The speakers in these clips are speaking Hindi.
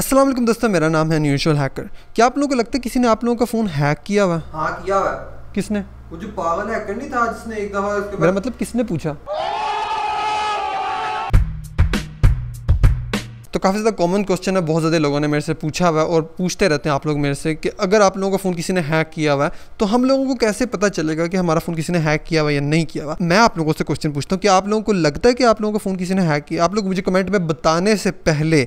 असलम दोस्तों मेरा नाम है अनयूशल हैकर क्या आप लोगों को लगता है किसी ने आप लोगों का फ़ोन हैक किया हुआ हाँ किया हुआ किसने वो जो पागल हैकर नहीं था जिसने एक दफ़ा मेरा मतलब किसने पूछा तो काफ़ी ज़्यादा कॉमन क्वेश्चन है बहुत ज़्यादा लोगों ने मेरे से पूछा हुआ है और पूछते रहते हैं आप लोग मेरे से कि अगर आप लोगों का फ़ोन किसी ने हैक किया हुआ है तो हम लोगों को कैसे पता चलेगा कि हमारा फ़ोन किसी ने हैक किया हुआ या नहीं किया हुआ मैं आप लोगों से क्वेश्चन पूछता हूँ कि आप लोगों को लगता है कि आप लोगों का फ़ोन किसी ने हैक किया आप लोग मुझे कमेंट में बताने से पहले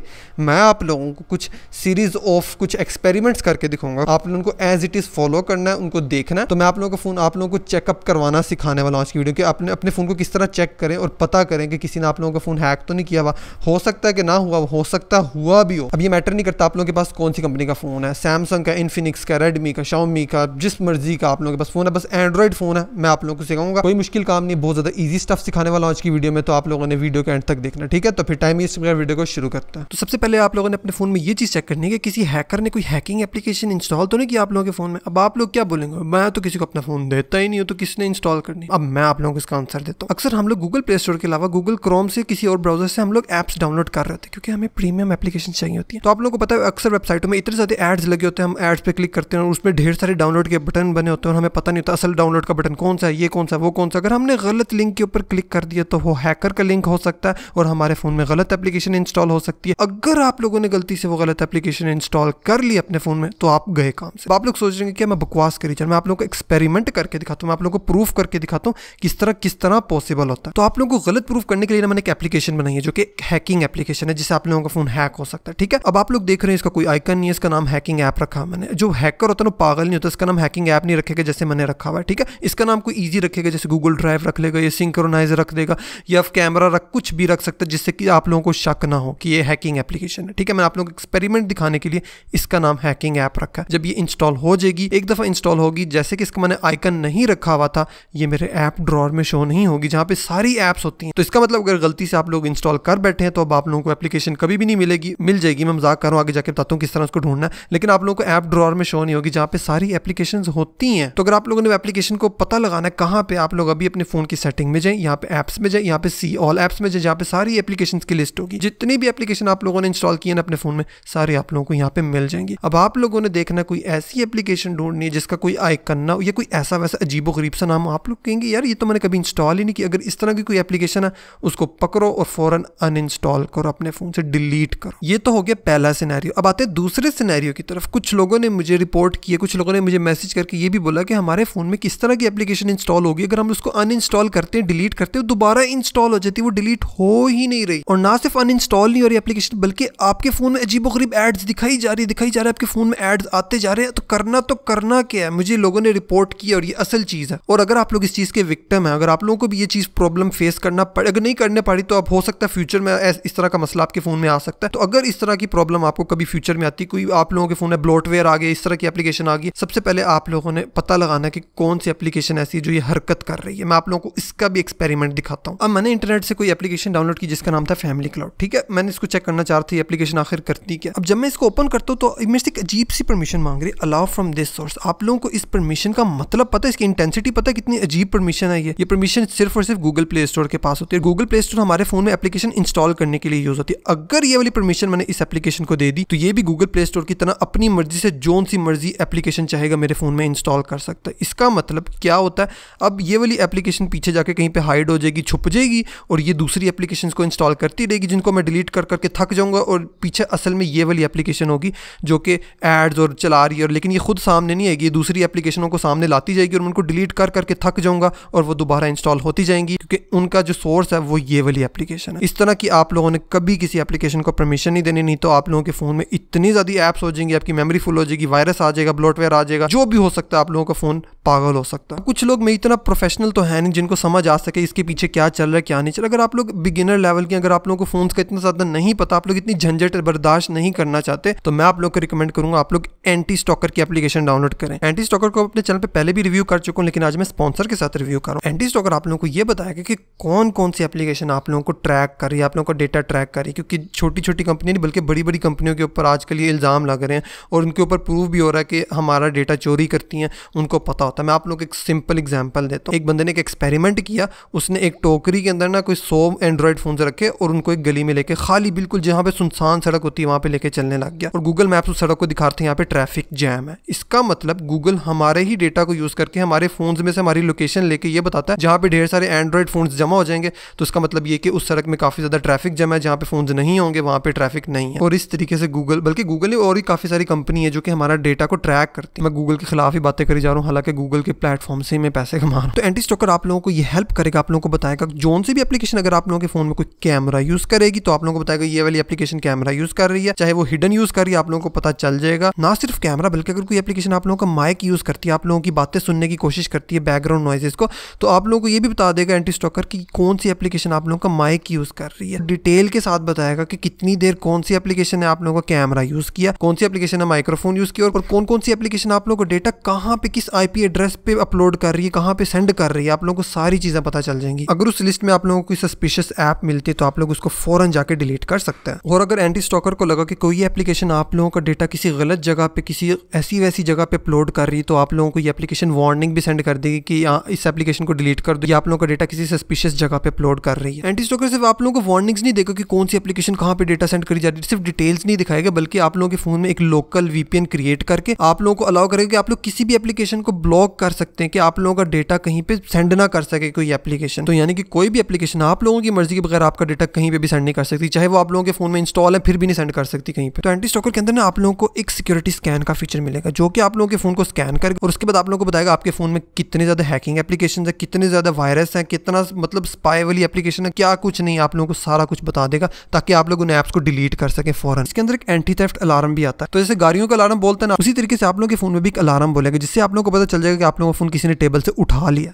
मैं आप लोगों को कुछ सीरीज़ ऑफ कुछ एक्सपेरिमेंट्स करके दिखाऊंगा आप लोगों को एज इट इज़ फॉलो करना है उनको देखना है तो मैं आप लोगों का फ़ोन आप लोगों को चेकअप करवाना सिखाने वाला हूँ आज की वीडियो कि अपने अपने फ़ोन को किस तरह चेक करें और पता करें कि किसी ने आप लोगों का फ़ोन हैक तो नहीं किया हुआ हो सकता है कि ना हुआ हो हो सकता हुआ भी हो अब ये मैटर नहीं करता आप लोगों के पास कौन सी कंपनी का फ़ोन है सैमसंग का इनफिनिक्स का रेडमी का शाउमी का जिस मर्जी का आप लोगों के पास फ़ोन है बस एंड्रॉइड फ़ोन है मैं आप लोगों को सिखाऊंगा कोई मुश्किल काम नहीं बहुत ज़्यादा ईजी स्टफ सिखाने वाला आज की वीडियो में तो आप लोगों ने वीडियो के एंड तक देखना ठीक है तो फिर टाइम वीडियो को शुरू करता है तो सबसे पहले आप लोगों ने अपने फ़ोन में ये चीज़ चेक करनी है कि किसी हैकर ने कोई हैकिंग एप्लीकेशन इंस्टॉल तो नहीं किया आप लोगों के फ़ोन में अब आप लोग क्या बोलेंगे मैं तो किसी को अपना फ़ोन देता ही नहीं हूँ तो किसने इंस्टॉल करनी अब मैं आप लोगों को इसका आंसर देता हूँ अक्सर हम लोग गूगल प्ले स्टोर के अलावा गूगल क्रोम से किसी और ब्राउजर से हम लोग ऐप्स डाउनलोड कर रहे थे क्योंकि हमें हमें प्रीमियम एप्लीकेशन चाहिए होती है तो आप लोगों को पता है अक्सर वेबसाइटों में इतने सारे एड्स लगे होते हैं हम एड्स पे क्लिक करते हैं और उसमें ढेर सारे डाउनलोड के बटन बने होते हैं और हमें पता नहीं होता असल डाउनलोड का बटन कौन सा है ये कौन सा वो कौन सा अगर हमने गलत लिंक के ऊपर क्लिक कर दिया तो वो हैकर का लिंक हो सकता है और हमारे फ़ोन में गलत एप्लीकेशन इंस्टॉल हो सकती है अगर आप लोगों ने गलती से वो गलत एप्लीकेशन इंस्टॉल कर ली अपने फ़ोन में तो आप गए काम से तो आप लोग सोच रहे हैं कि मैं बकवास करी चल मैं आप लोगों को एक्सपेरिमेंट करके दिखाता हूँ मैं आप लोगों को प्रूफ करके दिखाता हूँ किस तरह किस तरह पॉसिबल होता है तो आप लोगों को गलत प्रूफ करने के लिए ना मैंने एक एप्लीकेशन बनाई है जो कि हैकिंग एप्लीकेशन है जिसे आप लोगों का फोन हैक हो सकता है ठीक है अब आप लोग देख रहे हैं इसका कोई आइकन नहीं है इसका नाम हैकिंग ऐप रखा मैंने जो हैकर होता है ना पागल नहीं होता इसका नाम हैकिंग ऐप नहीं रखेगा जैसे मैंने रखा हुआ है ठीक है इसका नाम कोई ईजी रखेगा जैसे गूगल ड्राइव रख लेगा या सिंक्रोनाइज रख देगा या कैमरा रख कुछ भी रख सकता है जिससे कि आप लोगों को शक ना हो कि ये हैकिंग एप्लीकेशन है ठीक है मैंने आप लोगों को एक्सपेरिमेंट दिखाने के लिए इसका नाम हैकिंग ऐप रखा है जब ये इंस्टॉल हो जाएगी एक दफ़ा इंस्टॉल होगी जैसे कि इसका मैंने आइकन नहीं रखा हुआ था ये मेरे ऐप ड्रॉर में शो नहीं होगी जहां पे सारी एप्स होती हैं तो इसका मतलब अगर गलती से आप लोग इंस्टॉल कर बैठे हैं तो अब आप लोगों को एप्लीकेशन कभी भी नहीं मिलेगी मिल जाएगी मैं मजाक कर रहा हूँ आगे जाकर बताता हूँ किस तरह उसको ढूंढना है लेकिन आप लोगों को ऐप ड्रॉर में शो नहीं होगी जहाँ पे सारी एप्लीकेशन होती हैं तो अगर आप लोगों ने एप्लीकेशन को पता लगाना है कहाँ पे आप लोग अभी अपने फोन की सेटिंग में जाए यहाँ पे ऐप्स में जाए यहाँ पे सी ऑल ऐप्स में जाए जहाँ पे सारी एप्लीकेशन की लिस्ट होगी जितनी भी एप्लीकेशन आप लोगों ने इंस्टॉल किए ना अपने फोन में सारे आप लोगों को यहाँ पे मिल जाएंगे अब आप लोगों ने देखना कोई ऐसी एप्लीकेशन ढूंढनी है जिसका कोई आइकन ना हो या कोई ऐसा वैसा अजीबो गरीब सा नाम आप लोग कहेंगे यार ये तो मैंने कभी इंस्टॉल ही नहीं किया अगर इस तरह की कोई एप्लीकेशन है उसको पकड़ो और फौरन अनइंस्टॉल करो अपने फोन से डिलीट करो ये तो हो गया पहला सिनेरियो अब आते दूसरे सिनेरियो की तरफ कुछ लोगों ने मुझे रिपोर्ट किया कुछ लोगों ने मुझे मैसेज करके ये भी बोला कि हमारे फ़ोन में किस तरह की एप्लीकेशन इंस्टॉल होगी अगर हम उसको अनइंस्टॉल करते हैं डिलीट करते हैं दोबारा इंस्टॉल हो जाती है वो डिलीट हो ही नहीं रही और ना सिर्फ इंस्टॉल नहीं हो रही एप्लीकेशन बल्कि आपके फ़ोन में अजीब वरीब एड्स दिखाई जा रही दिखाई जा रहा है आपके फ़ोन में एड्स आते जा रहे हैं तो करना तो करना क्या है मुझे लोगों ने रिपोर्ट किया और ये असल चीज़ है और अगर आप लोग इस चीज़ के विक्टम है अगर आप लोगों को भी ये चीज़ प्रॉब्लम फेस करना पड़े अगर नहीं करने पड़ी तो आप हो सकता है फ्यूचर में इस तरह का मसला आपके फ़ोन फ़ोन में आ सकता है तो अगर इस तरह की प्रॉब्लम आपको कभी फ्यूचर में आती कोई आप लोगों के फ़ोन में ब्लॉटवेयर आ गया इस तरह की एप्लीकेशन आ गई सबसे पहले आप लोगों ने पता लगाना कि कौन सी एप्लीकेशन ऐसी जो ये हरकत कर रही है मैं आप लोगों को इसका भी एक्सपेरिमेंट दिखाता हूँ अब मैंने इंटरनेट से कोई एप्लीकेशन डाउनलोड की जिसका नाम था फैमिली क्लाउड ठीक है मैंने इसको चेक करना चाह रहा था एप्लीकेशन आखिर करती क्या अब जब मैं इसको ओपन करता हूँ तो मेरे से एक अजीब सी परमिशन मांग रही अलाउ फ्रॉम दिस सोर्स आप लोगों को इस परमिशन का मतलब पता है इसकी इंटेंसिटी पता है कितनी अजीब परमिशन है ये ये परमिशन सिर्फ और सिर्फ गूगल प्ले स्टोर के पास होती है गूगल प्ले स्टोर हमारे फोन में एप्लीकेशन इंस्टॉल करने के लिए यूज होती है अगर ये वाली परमिशन मैंने इस एप्लीकेशन को दे दी तो ये भी गूगल प्ले स्टोर की तरह अपनी मर्जी से जोन सी मर्जी एप्लीकेशन चाहेगा मेरे फ़ोन में इंस्टॉल कर सकता है इसका मतलब क्या होता है अब ये वाली एप्लीकेशन पीछे जाके कहीं पर हाइड हो जाएगी छुप जाएगी और ये दूसरी एप्लीकेशन को इंस्टॉल करती रहेगी जिनको मैं डिलीट कर करके थक जाऊंगा और पीछे असल में ये वाली एप्लीकेशन होगी जो कि एड्स और चला रही है और लेकिन ये खुद सामने नहीं आएगी दूसरी एप्लीकेशनों को सामने लाती जाएगी और मैं उनको डिलीट कर करके थक जाऊंगा और वो दोबारा इंस्टॉल होती जाएंगी क्योंकि उनका जो सोर्स है वो ये वाली एप्लीकेशन है इस तरह की आप लोगों ने कभी किसी एप्लीकेशन एप्लीकेशन को परमिशन नहीं देनी नहीं तो आप लोगों के फ़ोन में इतनी ज़्यादा ऐप्स हो जाएंगी आपकी मेमोरी फुल हो जाएगी वायरस आ जाएगा ब्लोटवेयर आ जाएगा जो भी हो सकता है आप लोगों का फ़ोन पागल हो सकता कुछ लोग मैं इतना प्रोफेशनल तो है नहीं जिनको समझ आ सके इसके पीछे क्या चल रहा है क्या नहीं चल रहा अगर आप लोग बिगिनर लेवल के अगर आप लोगों को फोन का इतना ज़्यादा नहीं पता आप लोग इतनी झंझट बर्दाश्त नहीं करना चाहते तो मैं आप लोग को रिकमेंड करूंगा आप लोग एंटी स्टॉकर की एप्लीकेशन डाउनलोड करें एंटी स्टॉकर को अपने चैनल पर पहले भी रिव्यू कर चुका हूँ लेकिन आज मैं स्पॉन्सर के साथ रिव्यू कर रहा हूँ एंटी स्टॉकर आप लोगों को यह बताया कि कौन कौन सी एप्लीकेशन आप लोगों को ट्रैक कर रही है आप लोगों का डेटा ट्रैक करी क्योंकि छोटी छोटी कंपनी नहीं बल्कि बड़ी बड़ी कंपनियों के ऊपर आजकल ये इल्ज़ाम लग रहे हैं और उनके ऊपर प्रूफ भी हो रहा है कि हमारा डेटा चोरी करती हैं उनको पता होता होता है मैं आप लोग एक सिंपल एग्जाम्पल देता हूँ एक बंदे ने एक एक्सपेरिमेंट किया उसने एक टोकरी के अंदर ना कोई सौ एंड्रॉयड फोन रखे और उनको एक गली में लेके खाली बिल्कुल जहाँ पे सुनसान सड़क होती है वहाँ पे लेके चलने लग गया और गूगल मैप्स उस सड़क को दिखाते हैं यहाँ पे ट्रैफिक जैम है इसका मतलब गूगल हमारे ही डेटा को यूज करके हमारे फोन में से हमारी लोकेशन लेके ये बताता है जहाँ पे ढेर सारे एंड्रॉयड फोन जमा हो जाएंगे तो उसका मतलब ये कि उस सड़क में काफी ज्यादा ट्रैफिक जमा है जहाँ पे फोन नहीं होंगे वहाँ पे ट्रैफिक नहीं है और इस तरीके से गूगल बल्कि गूगल और ही काफी सारी कंपनी है जो कि हमारा डेटा को ट्रैक करती है मैं गूगल के खिलाफ ही बातें करी जा रहा हूँ हालांकि गूगल के प्लेटफॉर्म से मैं पैसे कमा रहा हूँ तो एंटी स्टॉकर आप लोगों को ये हेल्प करेगा आप लोगों को बताएगा जोन सी भी एप्लीकेशन अगर आप लोगों के फोन में कोई कैमरा यूज करेगी तो आप लोगों को बताएगा ये वाली एप्लीकेशन कैमरा यूज कर रही है चाहे वो हिडन यूज कर रही है आप लोगों को पता चल जाएगा ना सिर्फ कैमरा बल्कि अगर कोई एप्लीकेशन आप लोगों का माइक यूज करती है आप लोगों की बातें सुनने की कोशिश करती है बैकग्राउंड नॉइजेस को तो आप लोगों को ये भी बता देगा एंटी स्टॉकर की कौन सी एप्लीकेशन आप लोगों का माइक यूज कर रही है डिटेल के साथ बताएगा कि कितनी देर कौन सी एप्लीकेशन ने आप लोगों का कैमरा यूज किया कौन सी एप्लीकेशन ने माइक्रोफोन यूज किया और कौन कौन सी एप्लीकेशन आप लोगों को डेटा कहाँ पे किस आईपी एड्रेस पे अपलोड कर रही है कहाँ पे सेंड कर रही है आप लोगों को सारी चीज़ें पता चल जाएंगी अगर उस लिस्ट में आप लोगों को कोई सस्पिशियस ऐप मिलती है तो आप लोग उसको फ़ौरन जाके डिलीट कर सकते हैं और अगर एंटी स्टॉकर को लगा कि कोई एप्लीकेशन आप लोगों का डेटा किसी गलत जगह पे किसी ऐसी वैसी जगह पे अपलोड कर रही है तो आप लोगों को ये एप्लीकेशन वार्निंग भी सेंड कर देगी कि इस एप्लीकेशन को डिलीट कर दो या आप लोगों का डेटा किसी सस्पिशियस जगह पे अपलोड कर रही है एंटी स्टॉकर सिर्फ आप लोगों को वार्निंग्स नहीं देगा कि कौन सी एप्लीकेशन कहाँ पे डेटा सेंड करी जा रही है सिर्फ डिटेल्स नहीं दिखाएगा बल्कि आप लोगों के फोन में एक लोकल वीपीएन क्रिएट करके आप लोगों को अलाउ करेगा कि आप लोग किसी भी एप्लीकेशन को ब्लॉक ब्लॉक कर सकते हैं कि आप लोगों का डेटा कहीं पे सेंड ना कर सके कोई एप्लीकेशन तो यानी कि कोई भी एप्लीकेशन आप लोगों की मर्जी के बगैर आपका डेटा कहीं पे भी सेंड नहीं कर सकती चाहे वो आप लोगों के फोन में इंस्टॉल है फिर भी नहीं सेंड कर सकती कहीं पर तो एंटी स्टॉकर के अंदर ना आप लोगों को एक सिक्योरिटी स्कैन का फीचर मिलेगा जो कि आप लोगों के फोन को स्कैन करके और उसके बाद आप लोगों को बताएगा आपके फोन में कितने ज्यादा हैकिंग एप्लीकेशन है कितने ज्यादा वायरस है कितना मतलब स्पाई वाली एप्लीकेशन है क्या कुछ नहीं आप लोगों को सारा कुछ बता देगा ताकि आप लोग उन ऐप्स को डिलीट कर सके फॉरन इसके अंदर एक एंटी थेफ्ट अलार्म भी आता है तो जैसे गाड़ियों का अलार्म बोलते ना उसी तरीके से आप लोगों के फोन में भी एक अलार्म बोलेगा जिससे आप लोगों को पता चल जाएगा कि आप लोगों का फ़ोन किसी ने टेबल से उठा लिया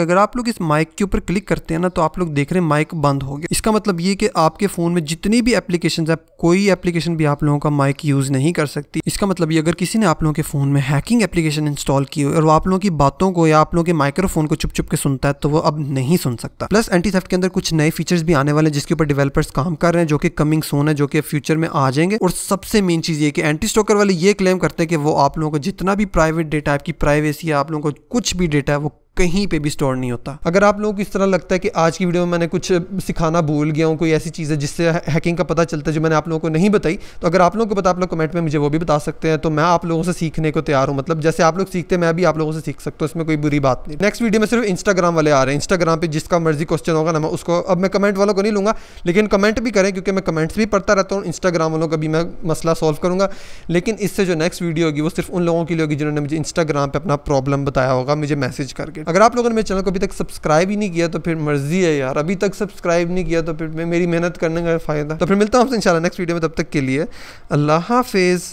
अगर आप लोग इस माइक के ऊपर क्लिक करते हैं ना तो आप लोग देख रहे हैं माइक बंद हो गया इसका मतलब ये कि आपके फ़ोन में जितनी भी एप्लीकेशन है कोई एप्लीकेशन भी आप लोगों का माइक यूज़ नहीं कर सकती इसका मतलब ये अगर किसी ने आप लोगों के फ़ोन में हैकिंग एप्लीकेशन इंस्टॉल की और वो आप लोगों की बातों को या आप लोगों के माइक्रोफोन को चुप चुप के सुनता है तो वो अब नहीं सुन सकता प्लस एंटी थेफ्ट के अंदर कुछ नए फीचर्स भी आने वाले जिसके ऊपर डेवलपर्स काम कर रहे हैं जो कि कमिंग सोन है जो कि फ्यूचर में आ जाएंगे और सबसे मेन चीज़ ये कि एंटी स्टॉकर वाले ये क्लेम करते हैं कि वो आप लोगों को जितना भी प्राइवेट डेटा आपकी प्राइवेसी है आप लोगों को कुछ भी डेटा है वो कहीं पे भी स्टोर नहीं होता अगर आप लोगों को इस तरह लगता है कि आज की वीडियो में मैंने कुछ सिखाना भूल गया हूँ कोई ऐसी चीज़ है जिससे हैकिंग का पता चलता है जो मैंने आप लोगों को नहीं बताई तो अगर आप लोगों को पता आप लोग कमेंट में मुझे वो भी बता सकते हैं तो मैं आप लोगों से सीखने को तैयार हूँ मतलब जैसे आप लोग सीखते हैं मैं भी आप लोगों से सीख सकता हूँ इसमें कोई बुरी बात नहीं नेक्स्ट वीडियो में सिर्फ इंस्टाग्राम वाले आ रहे हैं इंस्टाग्राम पर जिसका मर्जी क्वेश्चन होगा ना मैं उसको अब मैं कमेंट वालों को नहीं लूँगा लेकिन कमेंट भी करें क्योंकि मैं कमेंट्स भी पढ़ता रहता हूँ इंस्टाग्राम वालों का भी मैं मसला सॉल्व करूँगा लेकिन इससे जो नेक्स्ट वीडियो होगी वो सिर्फ उन लोगों के लिए होगी जिन्होंने मुझे इंस्टाग्राम पर अपना प्रॉब्लम बताया होगा मुझे मैसेज करके मार्केट अगर आप लोगों ने मेरे चैनल को अभी तक सब्सक्राइब ही नहीं किया तो फिर मर्जी है यार अभी तक सब्सक्राइब नहीं किया तो फिर मेरी मेहनत करने का फ़ायदा तो फिर मिलता हूँ आपसे इंशाल्लाह नेक्स्ट वीडियो में तब तक के लिए अल्लाह हाफिज़